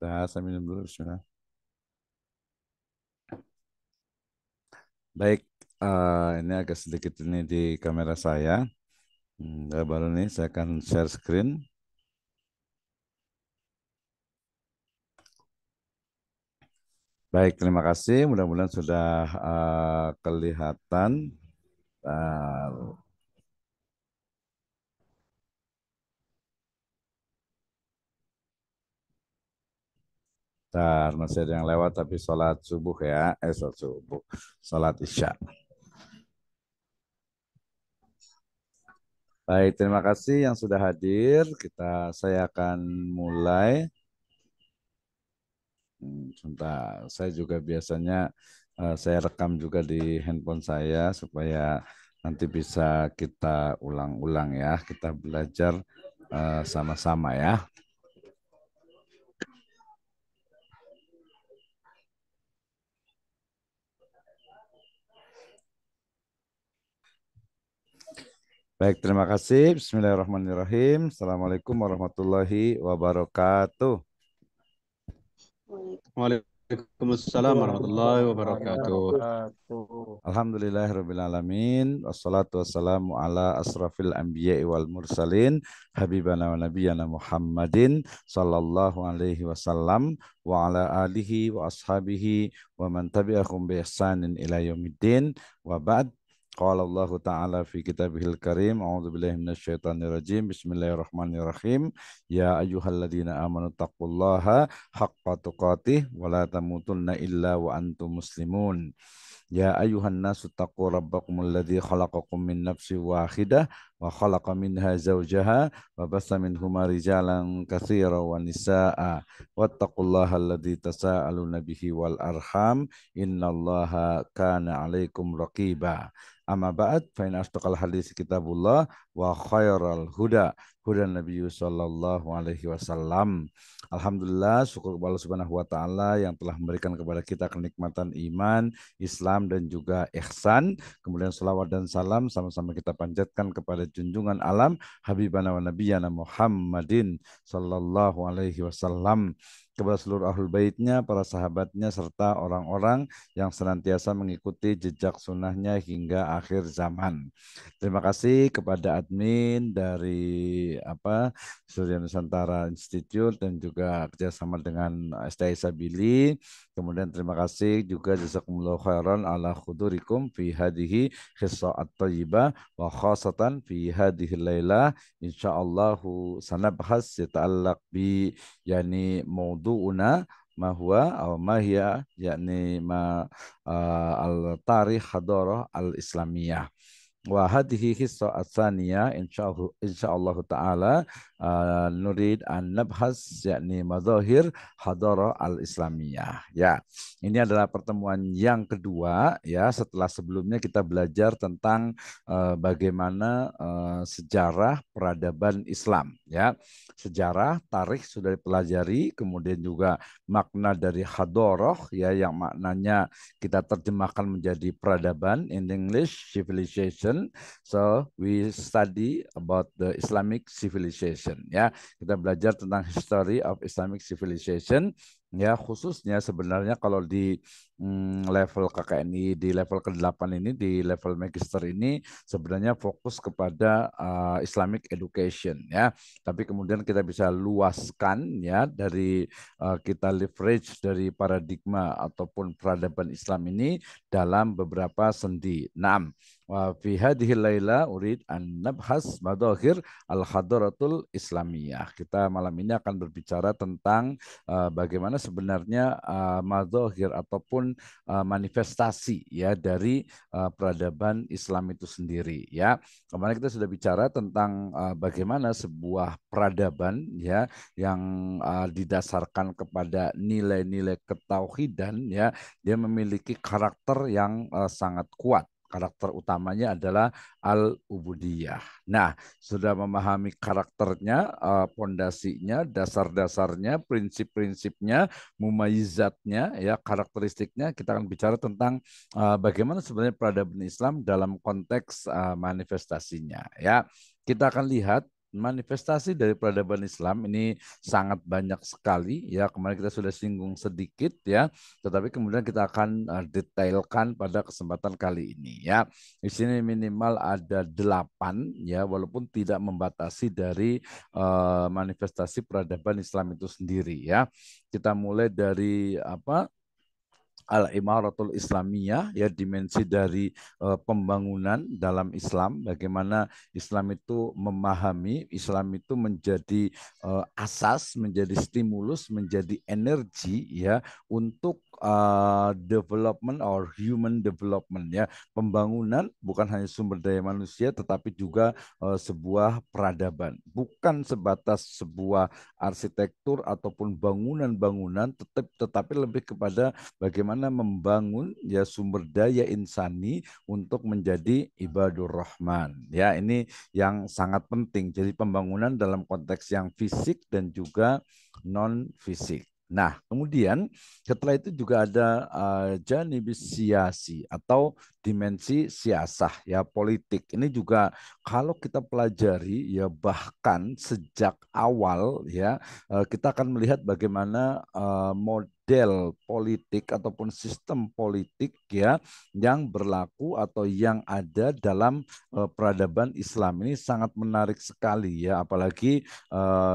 Tá, Samir Internasional. Baik, uh, ini agak sedikit ini di kamera saya. Hmm, nggak baru nih, saya akan share screen. Baik, terima kasih. Mudah-mudahan sudah uh, kelihatan. Uh, Bentar, masih ada yang lewat tapi sholat subuh ya. Eh, sholat subuh. Sholat isya. Baik, terima kasih yang sudah hadir. Kita saya akan mulai. Hmm, sebentar, saya juga biasanya eh, saya rekam juga di handphone saya supaya nanti bisa kita ulang-ulang ya. Kita belajar eh, sama -sama ya. Baik, terima kasih. Bismillahirrahmanirrahim. Assalamualaikum warahmatullahi wabarakatuh. Waalaikumsalam warahmatullahi wabarakatuh. Alhamdulillahirrabbilalamin. Wassalatu wassalamu ala asrafil anbiya wal mursalin. Habibana wa nabiyana Muhammadin sallallahu alaihi wasallam wa ala alihi wa ashabihi wa man tabi'ahum bi ihsanin ila yawmiddin. wa ba'd. Qala Allah Ta'ala fi kitabihil karim. A'udhu billahi minasyaitanir rajim. Bismillahirrahmanirrahim. Ya ayyuhalladzina amanu taqullaha haqqa tuqatih. Wa la tamutunna illa wa antum muslimun. Ya ayuhan nasu taqu rabbakum alladhi khalaqakum min nafsin wahidah wa khalaqa minha zawjaha wa basa minhuma rijalan katsira wa nisaa wattaqullaha alladhi tasaaluna bihi wal arham innallaha kana alaikum raqiba Amma ba'd fa in astaqal hadis kitabullah wa khairal huda huda Nabi sallallahu alaihi wasallam. Alhamdulillah syukur kepada Allah Subhanahu wa taala yang telah memberikan kepada kita kenikmatan iman, Islam dan juga ihsan. Kemudian selawat dan salam sama-sama kita panjatkan kepada junjungan alam Habibana wa Nabiyana Muhammadin sallallahu alaihi wasallam kepada seluruh ahlul baitnya, para sahabatnya, serta orang-orang yang senantiasa mengikuti jejak sunnahnya hingga akhir zaman. Terima kasih kepada admin dari apa Surya Nusantara Institute dan juga kerjasama dengan STI Sabili Kemudian terima kasih juga jazakumullah khairan ala khudurikum fi hadhihi at tayyibah wa khasatan fi hadihi layla insyaallah sanabhas yata'allaq bi yani mawdu'una ma huwa aw ma hiya yakni ma uh, ah, al tarikh hadarah al islamiyah Wa hadhihi hissa atsaniyah insyaallah Allah taala uh, nurid an nabhas yakni mazahir hadara al islamiyah. Ya. Ini adalah pertemuan yang kedua ya setelah sebelumnya kita belajar tentang uh, bagaimana uh, sejarah peradaban Islam ya. Sejarah tarikh sudah dipelajari kemudian juga makna dari hadoroh ya yang maknanya kita terjemahkan menjadi peradaban in English civilization civilization. So we study about the Islamic civilization. Ya, kita belajar tentang history of Islamic civilization. Ya, khususnya sebenarnya kalau di mm, level KKNI di level ke-8 ini di level magister ini sebenarnya fokus kepada uh, Islamic education ya. Tapi kemudian kita bisa luaskan ya dari uh, kita leverage dari paradigma ataupun peradaban Islam ini dalam beberapa sendi. 6. Wa fi hadhihi laila urid an nabhas madakhir al hadaratul islamiyah. Kita malam ini akan berbicara tentang uh, bagaimana sebenarnya uh, eh, madakhir ataupun uh, manifestasi ya dari uh, peradaban Islam itu sendiri ya. Kemarin kita sudah bicara tentang uh, bagaimana sebuah peradaban ya yang uh, didasarkan kepada nilai-nilai ketauhidan ya dia memiliki karakter yang uh, sangat kuat karakter utamanya adalah al-ubudiyah. Nah, sudah memahami karakternya, eh, pondasinya, dasar-dasarnya, prinsip-prinsipnya, mumayizatnya, ya karakteristiknya, kita akan bicara tentang eh, bagaimana sebenarnya peradaban Islam dalam konteks eh, manifestasinya, ya. Kita akan lihat manifestasi dari peradaban Islam ini sangat banyak sekali ya kemarin kita sudah singgung sedikit ya tetapi kemudian kita akan eh, detailkan pada kesempatan kali ini ya di sini minimal ada delapan ya walaupun tidak membatasi dari uh, manifestasi peradaban Islam itu sendiri ya kita mulai dari apa al-imaratul islamiyah ya dimensi dari uh, pembangunan dalam Islam bagaimana Islam itu memahami Islam itu menjadi uh, asas menjadi stimulus menjadi energi ya untuk Uh, development or human development ya pembangunan bukan hanya sumber daya manusia tetapi juga uh, sebuah peradaban bukan sebatas sebuah arsitektur ataupun bangunan-bangunan tetap tetapi lebih kepada bagaimana membangun ya sumber daya insani untuk menjadi ibadur rahman ya ini yang sangat penting jadi pembangunan dalam konteks yang fisik dan juga non fisik Nah, kemudian setelah itu juga ada uh, eh, janibisiasi atau dimensi siasah ya politik ini juga kalau kita pelajari ya bahkan sejak awal ya eh, kita akan melihat bagaimana eh, model politik ataupun sistem politik ya yang berlaku atau yang ada dalam eh, peradaban Islam ini sangat menarik sekali ya apalagi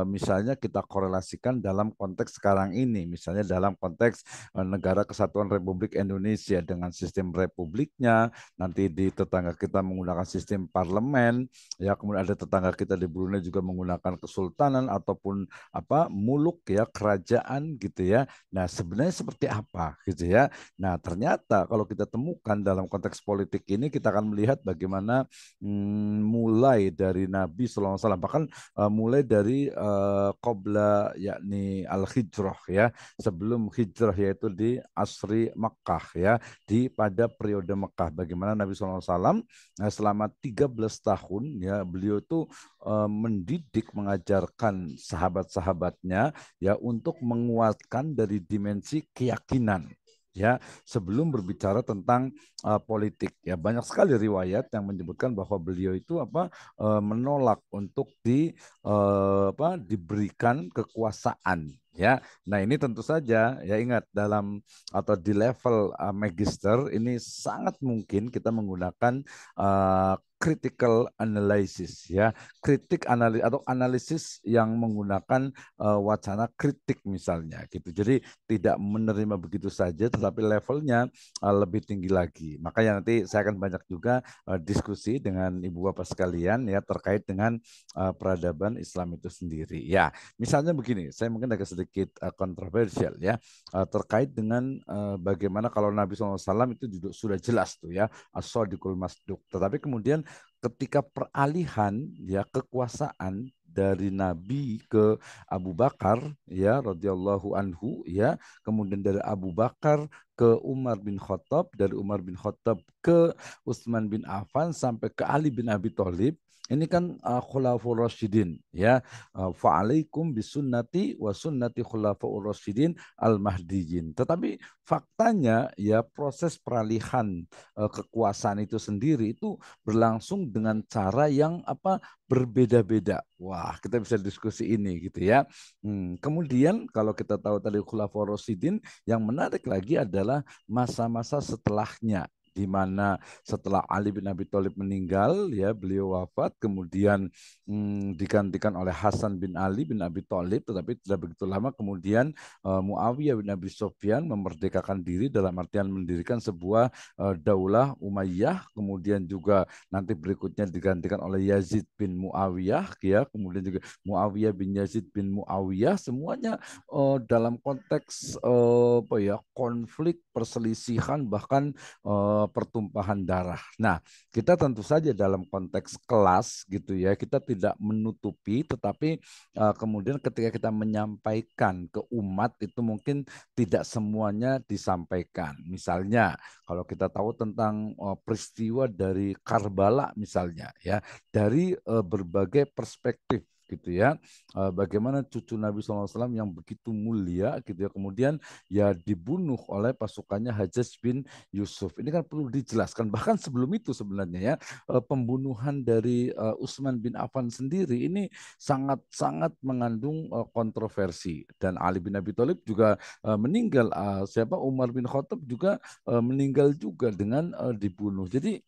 misalnya kita korelasikan dalam konteks sekarang ini misalnya dalam konteks negara kesatuan Republik Indonesia dengan sistem republiknya nanti di tetangga kita menggunakan sistem parlemen, ya kemudian ada tetangga kita di Brunei juga menggunakan kesultanan ataupun apa muluk ya kerajaan gitu ya. Nah, sebenarnya seperti apa gitu ya. Nah, ternyata kalau kita temukan dalam konteks politik ini kita akan melihat bagaimana hmm, mulai dari Nabi SAW bahkan uh, mulai dari uh, qobla yakni al-hijrah ya sebelum hijrah yaitu di asri Makkah ya di pada periode Mekah Mekah. Bagaimana Nabi SAW nah, selama 13 tahun ya beliau itu eh, mendidik mengajarkan sahabat-sahabatnya ya untuk menguatkan dari dimensi keyakinan ya sebelum berbicara tentang uh, politik ya banyak sekali riwayat yang menyebutkan bahwa beliau itu apa uh, menolak untuk di uh, apa diberikan kekuasaan Ya, nah ini tentu saja ya ingat dalam atau di level uh, magister ini sangat mungkin kita menggunakan uh, critical analysis ya kritik analis atau analisis yang menggunakan uh, wacana kritik misalnya gitu jadi tidak menerima begitu saja tetapi levelnya uh, lebih tinggi lagi makanya nanti saya akan banyak juga uh, diskusi dengan ibu bapak sekalian ya terkait dengan uh, peradaban Islam itu sendiri ya misalnya begini saya mungkin agak sedikit sedikit uh, kontroversial ya uh, terkait dengan uh, bagaimana kalau Nabi SAW itu juga sudah jelas tuh ya asodikul masduk. Tetapi kemudian ketika peralihan ya kekuasaan dari Nabi ke Abu Bakar ya radhiyallahu anhu ya kemudian dari Abu Bakar ke Umar bin Khattab dari Umar bin Khattab ke Utsman bin Affan sampai ke Ali bin Abi Thalib ini kan uh, ah, khulafur rasyidin ya. Uh, Fa'alaikum bisunnati wa sunnati khulafur rasyidin al-mahdijin. Tetapi faktanya ya proses peralihan uh, kekuasaan itu sendiri itu berlangsung dengan cara yang apa berbeda-beda. Wah, kita bisa diskusi ini gitu ya. Hmm, kemudian kalau kita tahu tadi khulafur rasyidin yang menarik lagi adalah masa-masa setelahnya di mana setelah Ali bin Abi Thalib meninggal ya beliau wafat kemudian hmm, digantikan oleh Hasan bin Ali bin Abi Thalib tetapi tidak begitu lama kemudian uh, Muawiyah bin Abi Sufyan memerdekakan diri dalam artian mendirikan sebuah uh, daulah Umayyah kemudian juga nanti berikutnya digantikan oleh Yazid bin Muawiyah ya kemudian juga Muawiyah bin Yazid bin Muawiyah semuanya uh, dalam konteks uh, apa ya konflik perselisihan bahkan uh, Eh, pertumpahan darah. Nah, kita tentu saja dalam konteks kelas gitu ya, kita tidak menutupi, tetapi uh, kemudian ketika kita menyampaikan ke umat itu mungkin tidak semuanya disampaikan. Misalnya, kalau kita tahu tentang uh, peristiwa dari Karbala misalnya ya, dari uh, berbagai perspektif gitu ya. Eh, bagaimana cucu Nabi SAW yang begitu mulia gitu ya kemudian ya dibunuh oleh pasukannya Hajjaj bin Yusuf. Ini kan perlu dijelaskan bahkan sebelum itu sebenarnya ya eh, pembunuhan dari eh, Utsman bin Affan sendiri ini sangat-sangat mengandung kontroversi dan Ali bin Abi Thalib juga meninggal siapa Umar bin Khattab juga meninggal juga dengan dibunuh. Jadi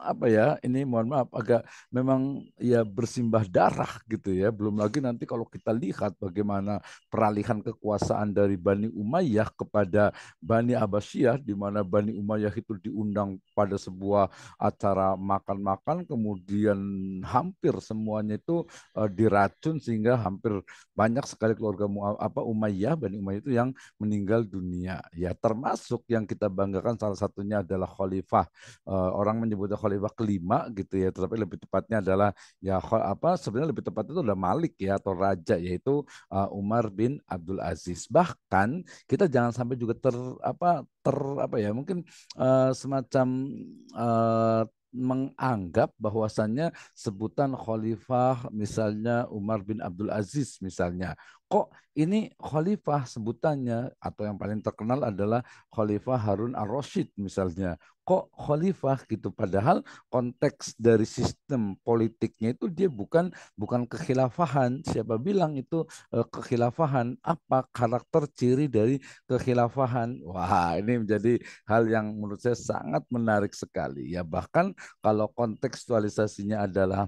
apa ya ini mohon maaf agak memang ya bersimbah darah gitu ya belum lagi nanti kalau kita lihat bagaimana peralihan kekuasaan dari Bani Umayyah kepada Bani Abbasiyah di mana Bani Umayyah itu diundang pada sebuah acara makan-makan kemudian hampir semuanya itu eh, diracun sehingga hampir banyak sekali keluarga apa Umayyah Bani Umayyah itu yang meninggal dunia ya termasuk yang kita banggakan salah satunya adalah khalifah eh, orang menyebutnya khalifah kelima gitu ya, tetapi lebih tepatnya adalah ya apa sebenarnya lebih tepatnya itu adalah Malik ya atau raja yaitu uh, Umar bin Abdul Aziz. Bahkan kita jangan sampai juga ter apa ter apa ya mungkin uh, semacam uh, menganggap bahwasannya sebutan khalifah misalnya Umar bin Abdul Aziz misalnya kok ini khalifah sebutannya atau yang paling terkenal adalah khalifah Harun al-Rashid misalnya. Kok khalifah gitu padahal konteks dari sistem politiknya itu dia bukan bukan kekhilafahan. Siapa bilang itu e, kekhilafahan? Apa karakter ciri dari kekhilafahan? Wah, ini menjadi hal yang menurut saya sangat menarik sekali ya. Bahkan kalau kontekstualisasinya adalah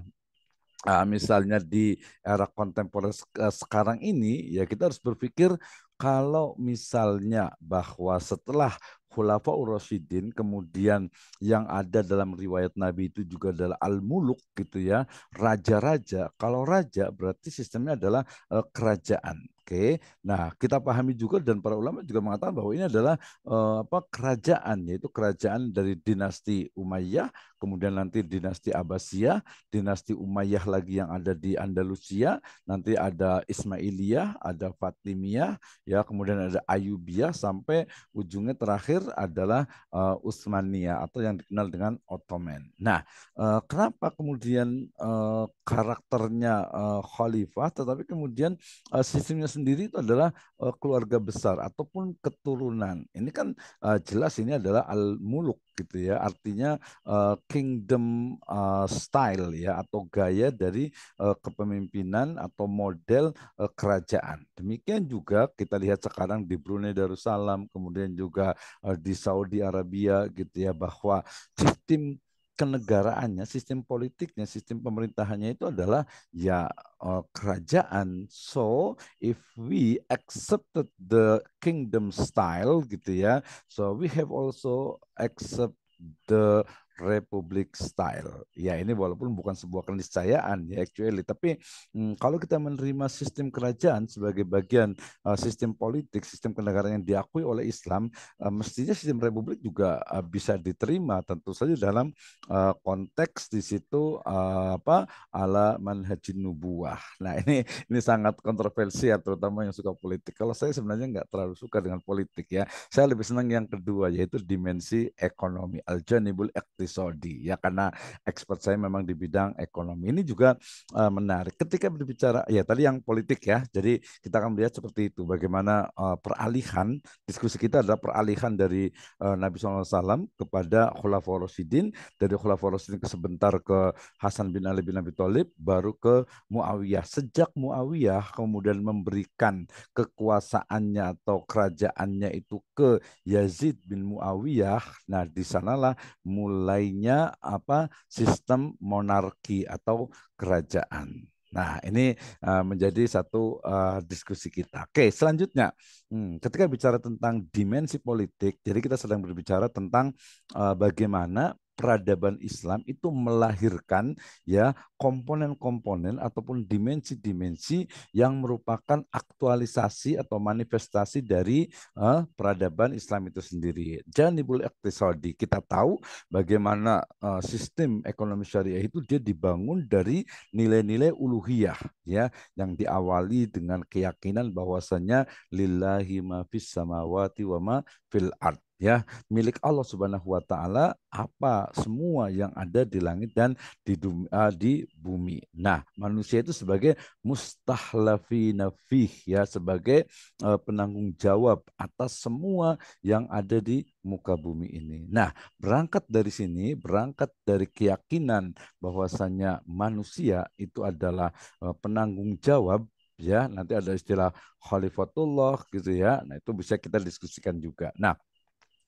uh, misalnya di era kontemporer eh, sekarang ini ya kita harus berpikir kalau misalnya bahwa setelah Khulafa Rasyidin kemudian yang ada dalam riwayat Nabi itu juga adalah al-muluk gitu ya, raja-raja. Kalau raja berarti sistemnya adalah eh, kerajaan. Oke. Nah, kita pahami juga dan para ulama juga mengatakan bahwa ini adalah uh, apa kerajaan yaitu kerajaan dari dinasti Umayyah, kemudian nanti dinasti Abbasiyah, dinasti Umayyah lagi yang ada di Andalusia, nanti ada Ismailiyah, ada Fatimiyah, ya kemudian ada Ayubiyah sampai ujungnya terakhir adalah uh, Utsmaniyah atau yang dikenal dengan Ottoman. Nah, uh, kenapa kemudian uh, karakternya uh, khalifah tetapi kemudian uh, sistemnya sendiri itu adalah uh, keluarga besar ataupun keturunan. Ini kan uh, jelas ini adalah al-muluk gitu ya. Artinya uh, kingdom uh, style ya atau gaya dari uh, kepemimpinan atau model uh, kerajaan. Demikian juga kita lihat sekarang di Brunei Darussalam, kemudian juga uh, di Saudi Arabia gitu ya bahwa sistem kenegaraannya, sistem politiknya, sistem pemerintahannya itu adalah ya eh, kerajaan. So if we accepted the kingdom style gitu ya, so we have also accept the Republik Style. Ya ini walaupun bukan sebuah keniscayaan ya actually, tapi hmm, kalau kita menerima sistem kerajaan sebagai bagian uh, sistem politik, sistem kenegaraan yang diakui oleh Islam, uh, mestinya sistem republik juga uh, bisa diterima tentu saja dalam uh, konteks di situ uh, apa ala manhajin nubuah. Nah ini ini sangat kontroversial terutama yang suka politik. Kalau saya sebenarnya nggak terlalu suka dengan politik ya. Saya lebih senang yang kedua yaitu dimensi ekonomi al-janibul Saudi ya karena expert saya memang di bidang ekonomi ini juga uh, menarik ketika berbicara ya tadi yang politik ya jadi kita akan melihat seperti itu bagaimana uh, peralihan diskusi kita adalah peralihan dari uh, Nabi SAW kepada Khulafaur Rasidin dari Khulafaur Rasidin ke sebentar ke Hasan bin Ali bin Abi Thalib baru ke Muawiyah sejak Muawiyah kemudian memberikan kekuasaannya atau kerajaannya itu ke Yazid bin Muawiyah nah di sanalah mulai mulainya apa sistem monarki atau kerajaan. Nah, ini eh, menjadi satu eh, diskusi kita. Oke, selanjutnya, hmm, ketika bicara tentang dimensi politik, jadi kita sedang berbicara tentang eh, bagaimana peradaban Islam itu melahirkan ya komponen-komponen ataupun dimensi-dimensi yang merupakan aktualisasi atau manifestasi dari eh, peradaban Islam itu sendiri. Janibul Iqtisadi, kita tahu bagaimana uh, sistem ekonomi syariah itu dia dibangun dari nilai-nilai uluhiyah ya yang diawali dengan keyakinan bahwasanya lillahi ma fis samawati wa ma fil ard ya milik Allah Subhanahu wa taala apa semua yang ada di langit dan di eh, di bumi. Nah, manusia itu sebagai mustahlafina fih ya sebagai uh, penanggung jawab atas semua yang ada di muka bumi ini. Nah, berangkat dari sini, berangkat dari keyakinan bahwasanya manusia itu adalah uh, penanggung jawab ya nanti ada istilah khalifatullah gitu ya. Nah, itu bisa kita diskusikan juga. Nah,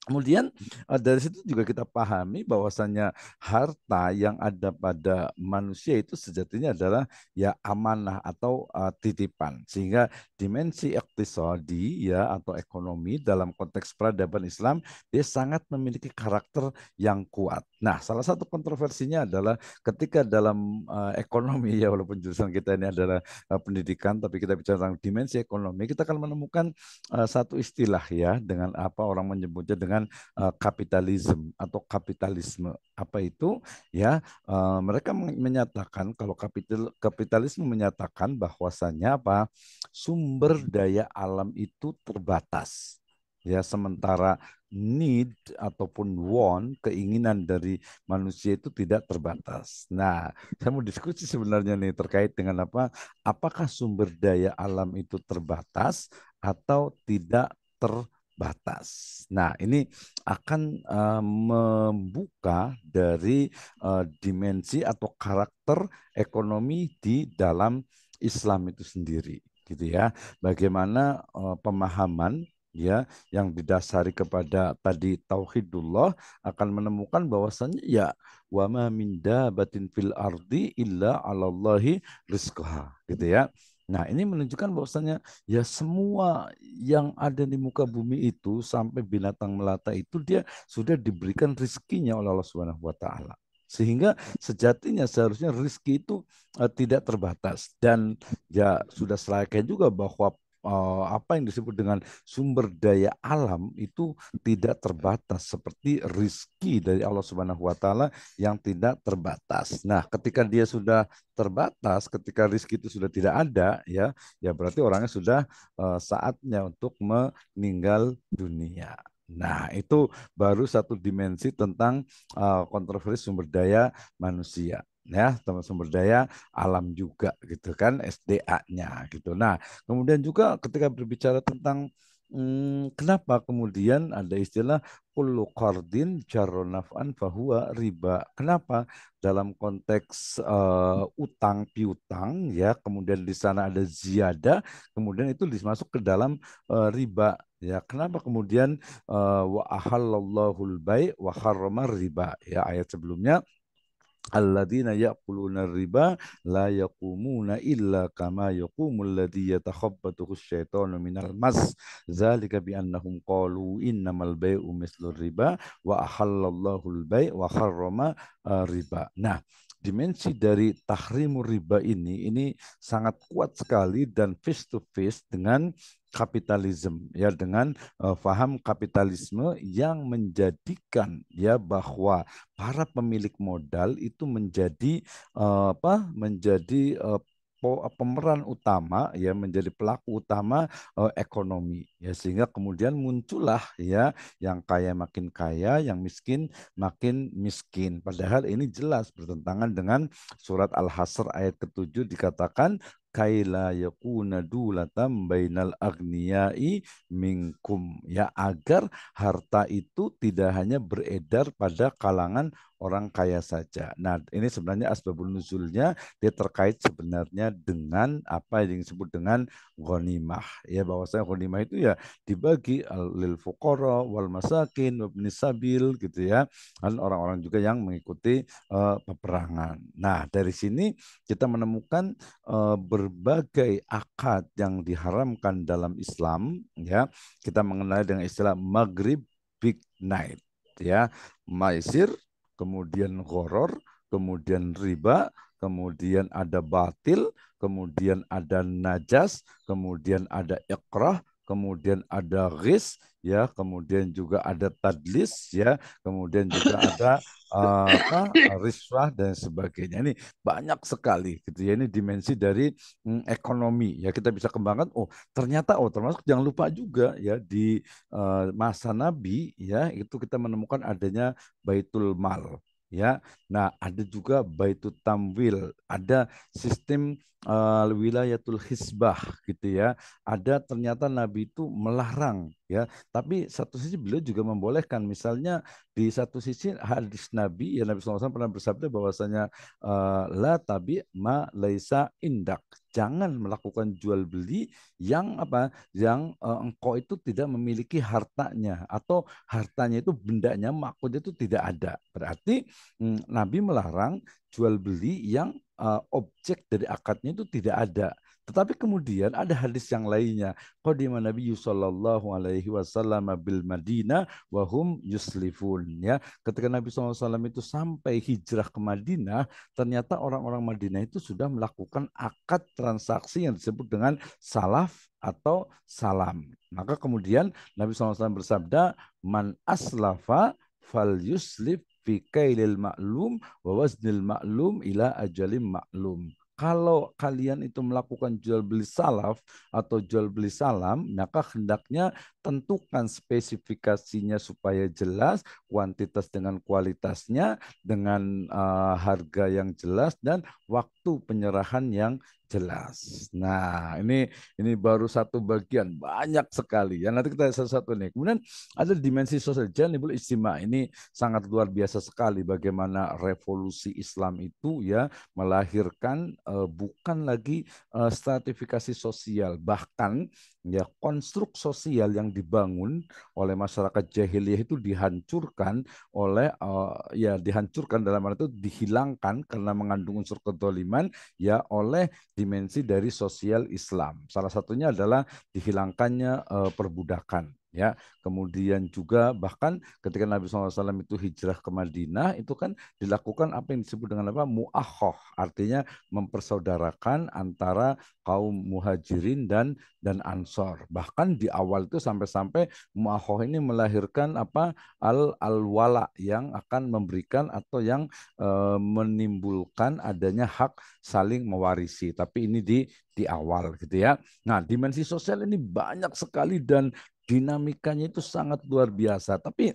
Kemudian eh, dari situ juga kita pahami bahwasannya harta yang ada pada manusia itu sejatinya adalah ya amanah atau uh, titipan. Sehingga dimensi iktisadi ya atau ekonomi dalam konteks peradaban Islam dia sangat memiliki karakter yang kuat. Nah, salah satu kontroversinya adalah ketika dalam uh, ekonomi ya walaupun jurusan kita ini adalah uh, pendidikan tapi kita bicara tentang dimensi ekonomi, kita akan menemukan uh, satu istilah ya dengan apa orang menyebutnya dengan dengan uh, kapitalisme atau kapitalisme apa itu ya uh, mereka menyatakan kalau kapital kapitalisme menyatakan bahwasannya apa sumber daya alam itu terbatas ya sementara need ataupun want keinginan dari manusia itu tidak terbatas. Nah, saya mau diskusi sebenarnya nih terkait dengan apa apakah sumber daya alam itu terbatas atau tidak terbatas batas. Nah, ini akan uh, membuka dari uh, dimensi atau karakter ekonomi di dalam Islam itu sendiri, gitu ya. Bagaimana uh, pemahaman ya yang didasari kepada tadi tauhidullah akan menemukan bahwasannya ya wa ma min dabatin fil ardi illa alallahi rizqaha gitu ya Nah, ini menunjukkan bahwasanya ya semua yang ada di muka bumi itu sampai binatang melata itu dia sudah diberikan rizkinya oleh Allah Subhanahu wa taala. Sehingga sejatinya seharusnya rizki itu eh, tidak terbatas dan ya sudah selayaknya juga bahwa Eh, apa yang disebut dengan sumber daya alam itu tidak terbatas seperti rizki dari Allah Subhanahu wa taala yang tidak terbatas. Nah, ketika dia sudah terbatas, ketika rizki itu sudah tidak ada ya, ya berarti orangnya sudah eh, saatnya untuk meninggal dunia. Nah, itu baru satu dimensi tentang eh, kontroversi sumber daya manusia ya teman sumber daya alam juga gitu kan SDA-nya gitu. Nah kemudian juga ketika berbicara tentang hmm, kenapa kemudian ada istilah kullu kardin jaronafan bahwa riba. Kenapa dalam konteks uh, utang piutang ya kemudian di sana ada ziada kemudian itu dimasuk ke dalam uh, riba ya kenapa kemudian uh, wa ahallallahu al-bai wa riba ya ayat sebelumnya alladzina ya'kuluna riba la yaqumuna illa kama yaqumu ladzi yatakhabbathu asyaitanu minal mas zalika bi annahum qalu innamal bai'u mislur riba wa ahallallahu al-bai' wa harrama uh, riba nah dimensi dari tahrimur riba ini ini sangat kuat sekali dan face to face dengan kapitalisme ya dengan uh, faham kapitalisme yang menjadikan ya bahwa para pemilik modal itu menjadi uh, apa menjadi uh, pemeran utama ya menjadi pelaku utama uh, ekonomi ya sehingga kemudian muncullah ya yang kaya makin kaya yang miskin makin miskin padahal ini jelas bertentangan dengan surat al-hasyr ayat ketujuh dikatakan kaila yakuna dulatam bainal agniyai minkum ya agar harta itu tidak hanya beredar pada kalangan orang kaya saja. Nah, ini sebenarnya asbabun nuzulnya dia terkait sebenarnya dengan apa yang disebut dengan ghanimah. Ya bahwasanya ghanimah itu ya dibagi lil fuqara wal masakin wa sabil gitu ya. Dan orang-orang juga yang mengikuti uh, peperangan. Nah, dari sini kita menemukan uh, berbagai akad yang diharamkan dalam Islam ya. Kita mengenal dengan istilah maghrib big night ya. Maisir kemudian goror, kemudian riba, kemudian ada batil, kemudian ada najas, kemudian ada ikrah, kemudian ada ghis ya, kemudian juga ada tadlis ya, kemudian juga ada uh, apa, riswah dan sebagainya. Ini banyak sekali gitu ya. Ini dimensi dari mm, ekonomi ya kita bisa kembangkan. Oh ternyata oh termasuk jangan lupa juga ya di uh, masa Nabi ya itu kita menemukan adanya baitul mal ya. Nah, ada juga baitut tamwil, ada sistem uh, eh, wilayatul hisbah gitu ya. Ada ternyata Nabi itu melarang ya tapi satu sisi beliau juga membolehkan misalnya di satu sisi hadis Nabi ya Nabi SAW pernah bersabda bahwasanya eh, la tabi ma laisa indak jangan melakukan jual beli yang apa yang uh, engkau itu tidak memiliki hartanya atau hartanya itu bendanya makudnya itu tidak ada berarti mm, Nabi melarang jual beli yang uh, objek dari akadnya itu tidak ada tetapi kemudian ada hadis yang lainnya. Qadima Nabi sallallahu alaihi wasallam bil Madinah hum yuslifun ya. Ketika Nabi SAW itu sampai hijrah ke Madinah, ternyata orang-orang Madinah itu sudah melakukan akad transaksi yang disebut dengan salaf atau salam. Maka kemudian Nabi SAW bersabda, "Man aslafa fal yuslif fi kailil ma'lum wa waznil ma'lum ila ajalim ma'lum." kalau kalian itu melakukan jual beli salaf atau jual beli salam, maka hendaknya tentukan spesifikasinya supaya jelas, kuantitas dengan kualitasnya, dengan uh, harga yang jelas dan waktu penyerahan yang jelas. Nah, ini ini baru satu bagian, banyak sekali. Ya, nanti kita satu-satu nih. Kemudian ada dimensi sosial boleh istimewa. Ini sangat luar biasa sekali bagaimana revolusi Islam itu ya melahirkan uh, bukan lagi uh, stratifikasi sosial, bahkan ya konstruk sosial yang dibangun oleh masyarakat jahiliyah itu dihancurkan oleh uh, ya dihancurkan dalam arti itu dihilangkan karena mengandung unsur kedoliman ya oleh dimensi dari sosial Islam. Salah satunya adalah dihilangkannya eh, perbudakan ya kemudian juga bahkan ketika Nabi SAW itu hijrah ke Madinah itu kan dilakukan apa yang disebut dengan apa muahoh artinya mempersaudarakan antara kaum muhajirin dan dan ansor bahkan di awal itu sampai-sampai muahoh ini melahirkan apa al wala yang akan memberikan atau yang e, menimbulkan adanya hak saling mewarisi tapi ini di di awal gitu ya nah dimensi sosial ini banyak sekali dan dinamikanya itu sangat luar biasa. Tapi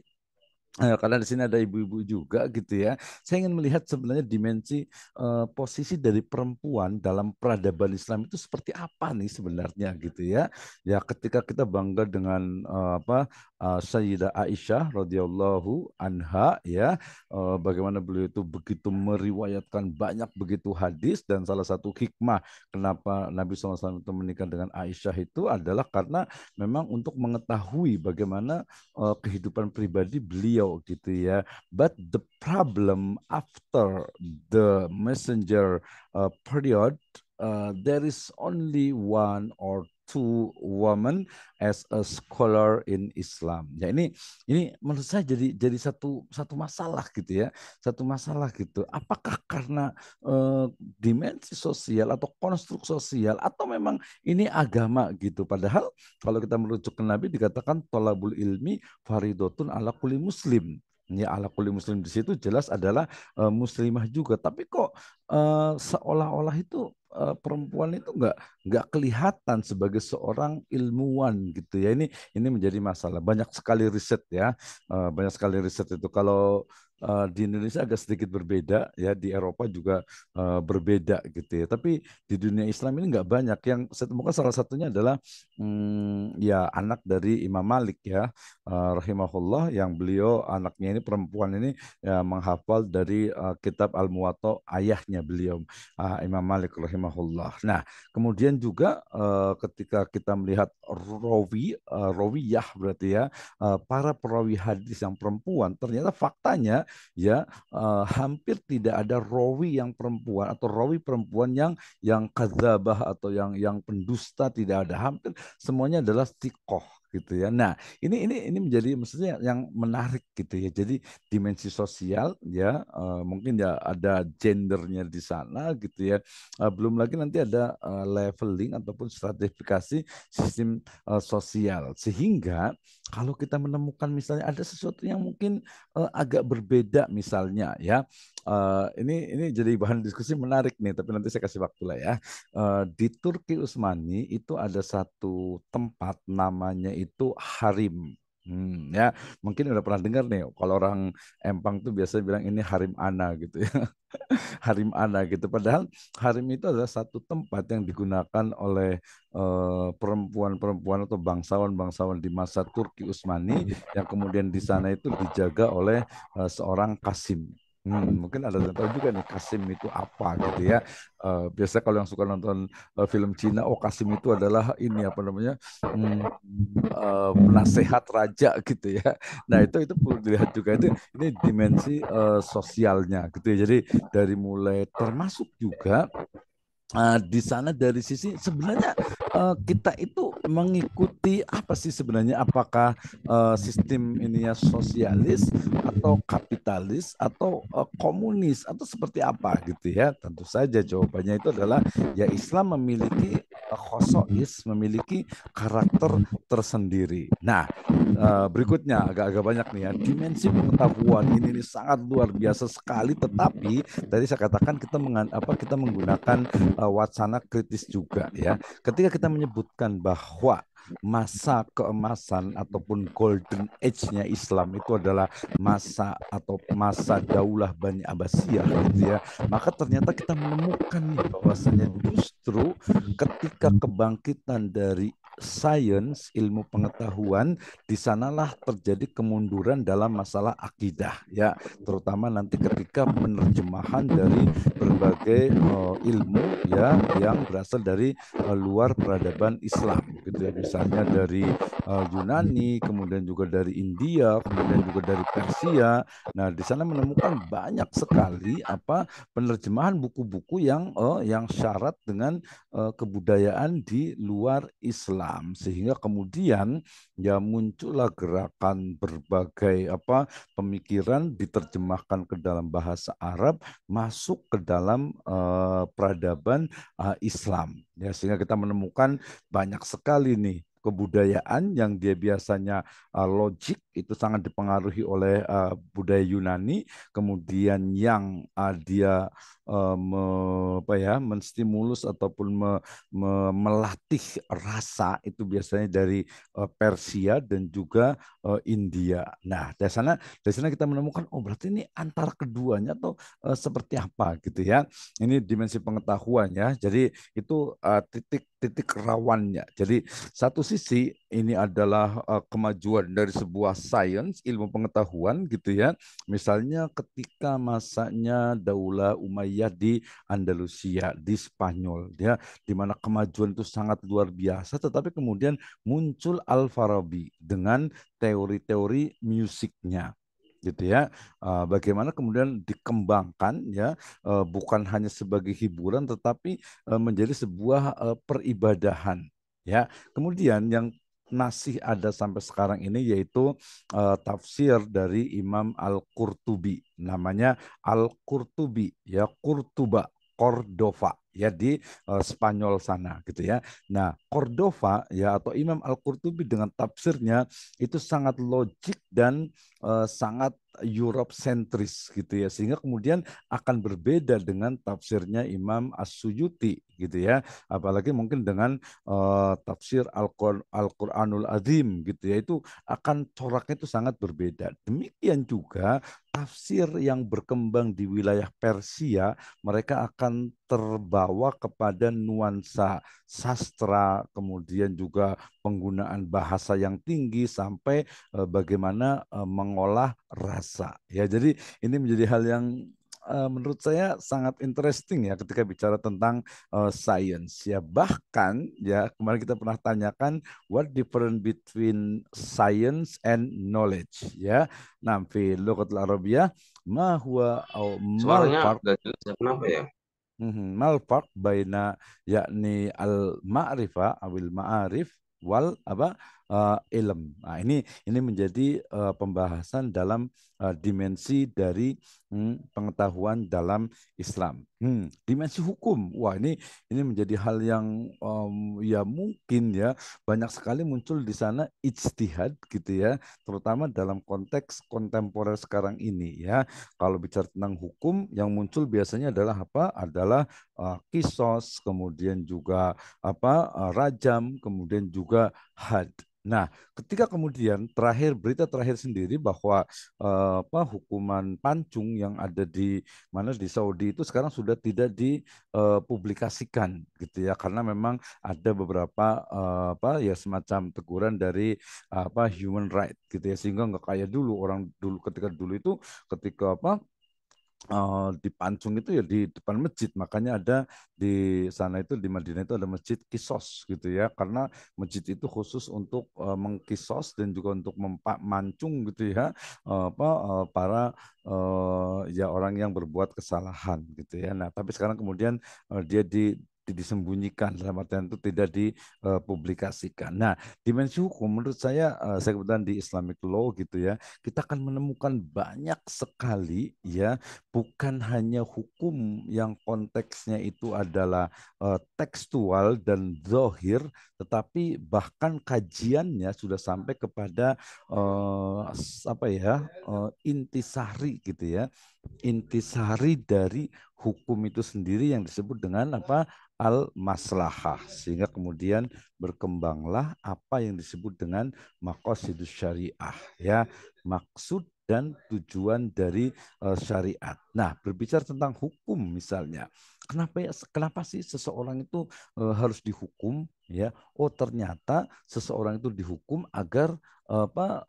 Eh, karena di sini ada ibu-ibu juga gitu ya. Saya ingin melihat sebenarnya dimensi uh, posisi dari perempuan dalam peradaban Islam itu seperti apa nih sebenarnya gitu ya. Ya ketika kita bangga dengan uh, apa uh, Sayyidah Aisyah radhiyallahu anha ya, uh, bagaimana beliau itu begitu meriwayatkan banyak begitu hadis dan salah satu hikmah kenapa Nabi SAW itu menikah dengan Aisyah itu adalah karena memang untuk mengetahui bagaimana uh, kehidupan pribadi beliau beliau gitu ya. But the problem after the messenger uh, period, uh, there is only one or to woman as a scholar in Islam. Ya ini ini menurut saya jadi jadi satu satu masalah gitu ya, satu masalah gitu. Apakah karena uh, dimensi sosial atau konstruk sosial atau memang ini agama gitu? Padahal kalau kita merujuk ke Nabi dikatakan tolabul ilmi faridotun ala kulli muslim. Ya ala kulli muslim di situ jelas adalah uh, muslimah juga. Tapi kok uh, seolah-olah itu Eh, perempuan itu nggak nggak kelihatan sebagai seorang ilmuwan gitu ya ini ini menjadi masalah banyak sekali riset ya eh, banyak sekali riset itu kalau Eh, di Indonesia agak sedikit berbeda ya di Eropa juga uh, berbeda gitu ya tapi di dunia Islam ini nggak banyak yang saya temukan salah satunya adalah hmm, ya anak dari Imam Malik ya uh, rahimahullah yang beliau anaknya ini perempuan ini ya, menghafal dari uh, kitab Al Muwatta ayahnya beliau uh, Imam Malik rahimahullah nah kemudian juga uh, ketika kita melihat rawi uh, rawiyah berarti ya uh, para perawi hadis yang perempuan ternyata faktanya ya uh, hampir tidak ada rawi yang perempuan atau rawi perempuan yang yang kazabah atau yang yang pendusta tidak ada hampir semuanya adalah tikoh gitu ya. Nah, ini ini ini menjadi maksudnya yang menarik gitu ya. Jadi dimensi sosial ya uh, mungkin ya ada gendernya di sana gitu ya. Uh, belum lagi nanti ada uh, leveling ataupun stratifikasi sistem uh, sosial sehingga kalau kita menemukan misalnya ada sesuatu yang mungkin uh, agak berbeda misalnya ya Eh, ini ini jadi bahan diskusi menarik nih, tapi nanti saya kasih waktu lah ya. Uh, di Turki Utsmani itu ada satu tempat namanya itu Harim. Hmm, ya mungkin udah pernah dengar nih kalau orang Empang tuh biasa bilang ini harim ana gitu ya harim ana gitu padahal harim itu adalah satu tempat yang digunakan oleh eh, perempuan-perempuan atau bangsawan-bangsawan di masa Turki Utsmani yang kemudian di sana itu dijaga oleh uh, seorang Kasim Hmm, mmm. mungkin ada yang tahu juga nih Kasim itu apa gitu ya. Uh, eh, biasa kalau yang suka nonton uh, film Cina, oh Kasim itu adalah ini apa namanya um, uh, penasehat raja gitu ya. Nah itu itu perlu dilihat juga itu ini dimensi uh, sosialnya gitu ya. Jadi dari mulai termasuk juga uh, di sana dari sisi sebenarnya uh, kita itu mengikuti apa sih sebenarnya apakah uh, sistem ini ya sosialis atau kapitalis atau uh, komunis atau seperti apa gitu ya tentu saja jawabannya itu adalah ya Islam memiliki khosois memiliki karakter tersendiri. Nah, eh, berikutnya agak-agak banyak nih ya. Dimensi pengetahuan ini, ini sangat luar biasa sekali tetapi tadi saya katakan kita mengan, apa kita menggunakan eh, wacana kritis juga ya. Ketika kita menyebutkan bahwa masa keemasan ataupun golden age-nya Islam itu adalah masa atau masa daulah Bani Abbasiyah gitu ya. Maka ternyata kita menemukan nih bahwasanya justru ketika kebangkitan dari science, ilmu pengetahuan, di sanalah terjadi kemunduran dalam masalah akidah ya, terutama nanti ketika penerjemahan dari berbagai uh, ilmu ya yang berasal dari uh, luar peradaban Islam gitu ya, misalnya dari uh, Yunani, kemudian juga dari India, kemudian juga dari Persia. Nah, di sana menemukan banyak sekali apa penerjemahan buku-buku yang uh, yang syarat dengan uh, kebudayaan di luar Islam Islam sehingga kemudian ya muncullah gerakan berbagai apa pemikiran diterjemahkan ke dalam bahasa Arab masuk ke dalam uh, peradaban uh, Islam ya sehingga kita menemukan banyak sekali nih kebudayaan yang dia biasanya uh, logik itu sangat dipengaruhi oleh uh, budaya Yunani, kemudian yang uh, dia uh, me, apa ya menstimulus ataupun me, me, melatih rasa itu biasanya dari uh, Persia dan juga uh, India. Nah, dari sana dari sana kita menemukan oh berarti ini antara keduanya atau uh, seperti apa gitu ya. Ini dimensi pengetahuan ya. Jadi itu titik-titik uh, rawannya. Jadi satu sih sisi ini adalah uh, kemajuan dari sebuah sains, ilmu pengetahuan gitu ya. Misalnya ketika masanya Daulah Umayyah di Andalusia, di Spanyol ya, di mana kemajuan itu sangat luar biasa tetapi kemudian muncul Al-Farabi dengan teori-teori musiknya gitu ya. Eh, bagaimana kemudian dikembangkan ya eh, bukan hanya sebagai hiburan tetapi menjadi sebuah peribadahan Ya, kemudian yang masih ada sampai sekarang ini yaitu uh, tafsir dari Imam Al-Qurtubi. Namanya Al-Qurtubi ya, Qurtuba, Cordova ya di uh, Spanyol sana gitu ya. Nah, Cordova ya atau Imam Al-Qurtubi dengan tafsirnya itu sangat logik dan uh, sangat Europe sentris gitu ya sehingga kemudian akan berbeda dengan tafsirnya Imam As-Suyuti gitu ya apalagi mungkin dengan uh, tafsir Al-Qur'anul Al Azim gitu ya itu akan coraknya itu sangat berbeda demikian juga tafsir yang berkembang di wilayah Persia mereka akan terbawa kepada nuansa sastra kemudian juga penggunaan bahasa yang tinggi sampai uh, bagaimana bagaimana uh, mengolah rasa. Ya, jadi ini menjadi hal yang uh, menurut saya sangat interesting ya ketika bicara tentang uh, science ya bahkan ya kemarin kita pernah tanyakan what different between science and knowledge ya nampi fi lughatil arabiyah ma au ya, kenapa ya mhm, baina yakni al ma'rifah awil ma'arif wal apa uh, ilm. Nah, ini ini menjadi uh, pembahasan dalam uh, dimensi dari hmm, pengetahuan dalam Islam. Hmm, dimensi hukum. Wah, ini ini menjadi hal yang um, ya mungkin ya banyak sekali muncul di sana ijtihad gitu ya, terutama dalam konteks kontemporer sekarang ini ya. Kalau bicara tentang hukum yang muncul biasanya adalah apa? Adalah uh, kisos, kemudian juga apa? Uh, rajam, kemudian juga had. Nah, ketika kemudian terakhir berita terakhir sendiri bahwa eh, apa hukuman pancung yang ada di mana di Saudi itu sekarang sudah tidak dipublikasikan eh, gitu ya karena memang ada beberapa eh, apa ya semacam teguran dari apa human right gitu ya sehingga nggak kayak dulu orang dulu ketika dulu itu ketika apa Eh, di Pancung itu ya di depan masjid makanya ada di sana itu di Madinah itu ada masjid kisos gitu ya karena masjid itu khusus untuk uh, mengkisos dan juga untuk mempak mancung gitu ya eh, apa para ya orang yang berbuat kesalahan gitu ya nah tapi sekarang kemudian dia di disembunyikan dalam artian itu tidak dipublikasikan. Eh, nah, dimensi hukum menurut saya eh, saya kebetulan di Islamic law gitu ya, kita akan menemukan banyak sekali ya bukan hanya hukum yang konteksnya itu adalah eh, tekstual dan zohir tetapi bahkan kajiannya sudah sampai kepada uh, apa ya uh, intisari gitu ya intisari dari hukum itu sendiri yang disebut dengan apa al-maslahah sehingga kemudian berkembanglah apa yang disebut dengan maqasidus syariah ya maksud dan tujuan dari uh, syariat. Nah, berbicara tentang hukum misalnya, kenapa ya kenapa sih seseorang itu uh, harus dihukum ya? Oh, ternyata seseorang itu dihukum agar uh, apa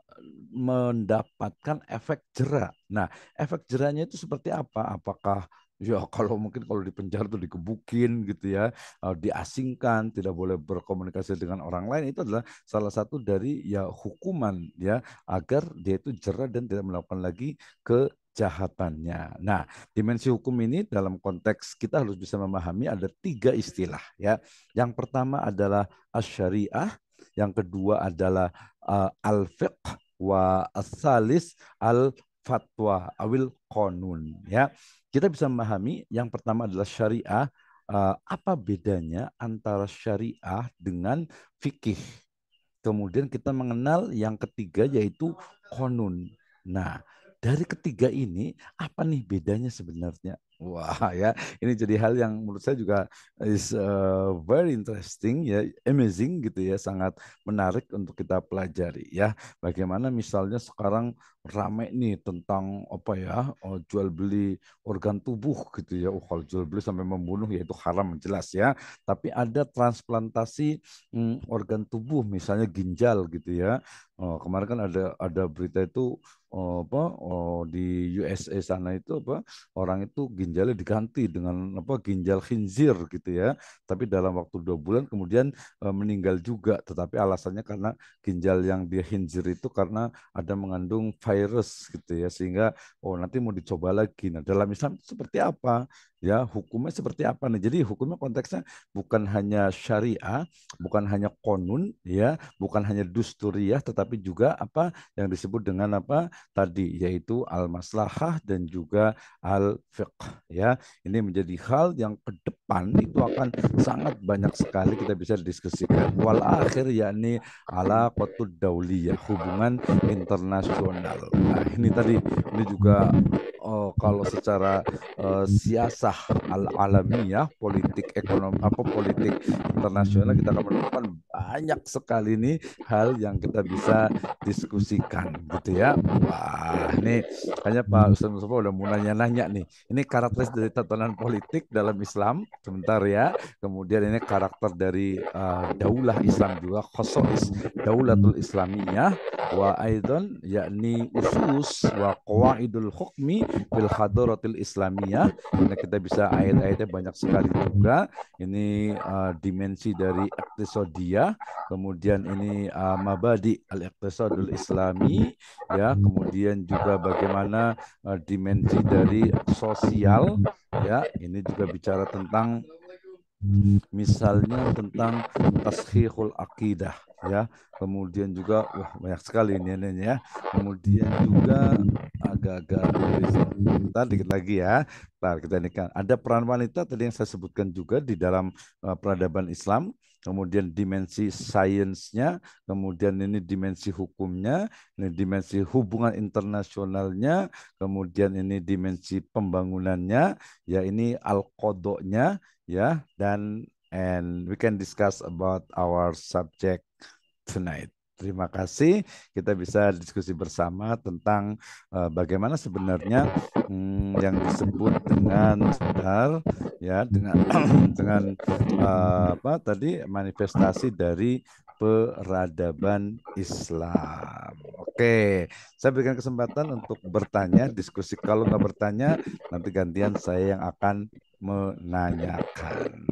mendapatkan efek jera. Nah, efek jeranya itu seperti apa? Apakah ya kalau mungkin kalau di penjara tuh dikebukin gitu ya, eh, diasingkan, tidak boleh berkomunikasi dengan orang lain itu adalah salah satu dari ya hukuman ya agar dia itu jerah dan tidak melakukan lagi ke kejahatannya. Nah, dimensi hukum ini dalam konteks kita harus bisa memahami ada tiga istilah ya. Yang pertama adalah asyariah, yang kedua adalah uh, al-fiqh wa as-salis al-fatwa awil konun ya. Kita bisa memahami yang pertama adalah syariah. Eh, apa bedanya antara syariah dengan fikih? Kemudian kita mengenal yang ketiga yaitu konun. Nah, dari ketiga ini apa nih bedanya sebenarnya? Wah ya, ini jadi hal yang menurut saya juga is uh, very interesting ya, amazing gitu ya, sangat menarik untuk kita pelajari ya. Bagaimana misalnya sekarang rame nih tentang apa ya eh, jual beli organ tubuh gitu ya. Oh, kalau jual beli sampai membunuh ya itu haram jelas ya. Tapi ada transplantasi hmm, organ tubuh misalnya ginjal gitu ya. Oh, kemarin kan ada ada berita itu Oh, apa oh, di USA sana itu apa orang itu ginjalnya diganti dengan apa ginjal khinzir gitu ya tapi dalam waktu dua bulan kemudian eh, meninggal juga tetapi alasannya karena ginjal yang dia khinzir itu karena ada mengandung virus gitu ya sehingga oh nanti mau dicoba lagi nah dalam Islam itu seperti apa ya hukumnya seperti apa nih jadi hukumnya konteksnya bukan hanya syariah bukan hanya konun ya bukan hanya dusturiah tetapi juga apa yang disebut dengan apa tadi yaitu al maslahah dan juga al fiqh ya ini menjadi hal yang ke depan itu akan sangat banyak sekali kita bisa diskusikan wal akhir yakni ala qatud dauliyah hubungan internasional nah ini tadi ini juga uh, kalau secara uh, siasah al alamiah politik ekonomi apa politik internasional kita akan menemukan banyak sekali nih hal yang kita bisa diskusikan gitu ya wah ini hanya Pak Ustaz Mustafa udah mau nanya-nanya nih ini karakter dari tatanan politik dalam Islam sebentar ya kemudian ini karakter dari uh, daulah Islam juga khusus daulatul Islamiyah wa aidan yakni usus wa qawaidul hukmi fil hadaratil islamiyah ini kita bisa ayat-ayatnya banyak sekali juga ini uh, dimensi dari iktisodiyah kemudian ini uh, mabadi al iktisadul islami ya kemudian juga bagaimana uh, dimensi dari sosial ya ini juga bicara tentang misalnya tentang tashihul akidah ya kemudian juga wah banyak sekali ini ya kemudian juga agak-agak kita dikit lagi ya bentar kita ini kan ada peran wanita tadi yang saya sebutkan juga di dalam eh, peradaban Islam kemudian dimensi sainsnya, kemudian ini dimensi hukumnya, ini dimensi hubungan internasionalnya, kemudian ini dimensi pembangunannya, ya ini al kodoknya yeah dan and we can discuss about our subject tonight Terima kasih. Kita bisa diskusi bersama tentang uh, bagaimana sebenarnya um, yang disebut dengan sadar, ya, dengan dengan uh, apa tadi manifestasi dari peradaban Islam. Oke, saya berikan kesempatan untuk bertanya, diskusi. Kalau nggak bertanya, nanti gantian saya yang akan menanyakan.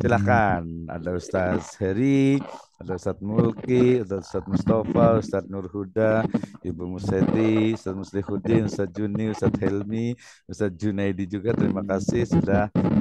Silahkan, ada Ustaz Heri, ada Ustaz Mulki, ada Ustaz Mustafa, Ustaz Nur Huda, Ibu Museti, Ustaz Muslihuddin, Ustaz Juni, Ustaz Helmi, Ustaz Junaidi juga. Terima kasih sudah